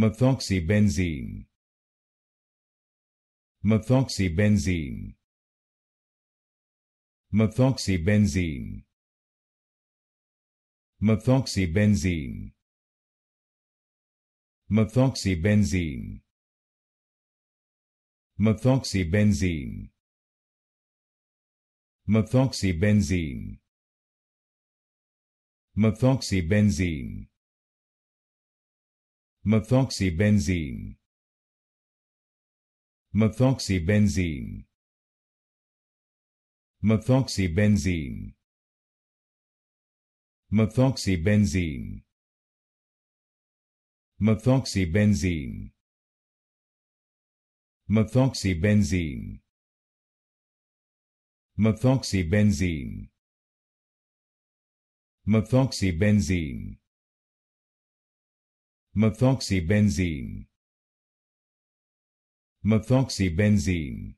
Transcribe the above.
methoxybenzene methoxybenzene methoxybenzene methoxybenzene methoxybenzene methoxybenzene methoxybenzene methoxybenzene methoxybenzene methoxybenzene methoxybenzene methoxybenzene methoxybenzene methoxybenzene methoxybenzene methoxybenzene methoxybenzene methoxybenzene